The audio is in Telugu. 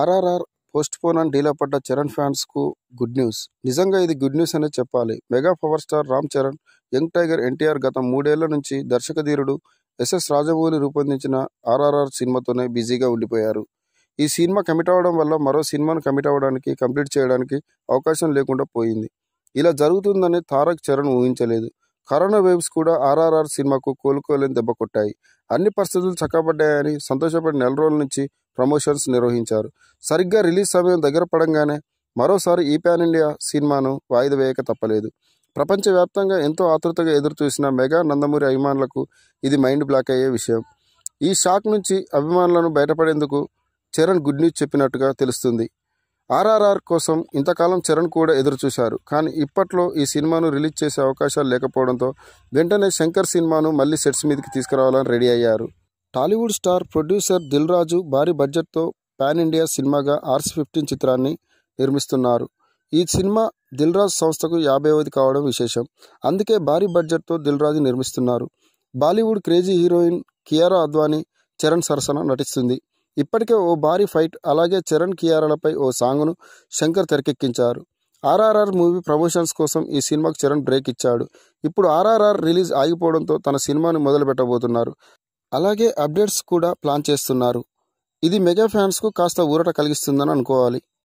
ఆర్ఆర్ఆర్ పోస్ట్ పోన్ అని డీలో పడ్డ చరణ్ ఫ్యాన్స్కు గుడ్ న్యూస్ నిజంగా ఇది గుడ్ న్యూస్ అనే చెప్పాలి mega power star Ram Charan young tiger NTR గత మూడేళ్ల నుంచి దర్శకధీరుడు ఎస్ఎస్ రాజమౌళి రూపొందించిన ఆర్ఆర్ఆర్ సినిమాతోనే బిజీగా ఉండిపోయారు ఈ సినిమా కమిట్ అవ్వడం వల్ల మరో సినిమాను కమిట్ అవ్వడానికి కంప్లీట్ చేయడానికి అవకాశం లేకుండా పోయింది ఇలా జరుగుతుందని తారక్ చరణ్ ఊహించలేదు కరోనా వేవ్స్ కూడా ఆర్ఆర్ఆర్ సినిమాకు కోలుకోలేని దెబ్బ కొట్టాయి అన్ని పరిస్థితులు చక్కబడ్డాయని సంతోషపడిన నెల రోజుల నుంచి ప్రమోషన్స్ నిర్వహించారు సరిగ్గా రిలీజ్ సమయం దగ్గర పడంగానే మరోసారి ఈ ప్యాన్ ఇండియా సినిమాను వాయిదా వేయక తప్పలేదు ప్రపంచవ్యాప్తంగా ఎంతో ఆతృతగా ఎదురుచూసిన మెగా నందమూరి అభిమానులకు ఇది మైండ్ బ్లాక్ అయ్యే విషయం ఈ షాక్ నుంచి అభిమానులను బయటపడేందుకు చరణ్ గుడ్ న్యూస్ చెప్పినట్టుగా తెలుస్తుంది ఆర్ఆర్ఆర్ కోసం ఇంతకాలం చరణ్ కూడా ఎదురుచూశారు కానీ ఇప్పట్లో ఈ సినిమాను రిలీజ్ చేసే అవకాశాలు లేకపోవడంతో వెంటనే శంకర్ సినిమాను మళ్ళీ సెట్స్ మీదకి తీసుకురావాలని రెడీ అయ్యారు Tollywood star producer Dil Raju భారీ బడ్జెట్తో పాన్ ఇండియా సినిమాగా ఆర్స్ ఫిఫ్టీన్ చిత్రాన్ని నిర్మిస్తున్నారు ఈ సినిమా దిల్ రాజు సంస్థకు యాభైవది కావడం విశేషం అందుకే భారీ బడ్జెట్తో దిల్ రాజు నిర్మిస్తున్నారు Bollywood crazy heroine Kiara Advani Charan సరసన నటిస్తుంది ఇప్పటికే ఓ భారీ ఫైట్ అలాగే చరణ్ కియారాలపై ఓ సాంగ్ను శంకర్ తెరకెక్కించారు ఆర్ఆర్ఆర్ మూవీ ప్రమోషన్స్ కోసం ఈ సినిమాకు చరణ్ బ్రేక్ ఇచ్చాడు ఇప్పుడు ఆర్ఆర్ఆర్ రిలీజ్ ఆగిపోవడంతో తన సినిమాను మొదలు పెట్టబోతున్నారు అలాగే అప్డేట్స్ కూడా ప్లాన్ చేస్తున్నారు ఇది మెగా ఫ్యాన్స్కు కాస్త ఊరట కలిగిస్తుందని అనుకోవాలి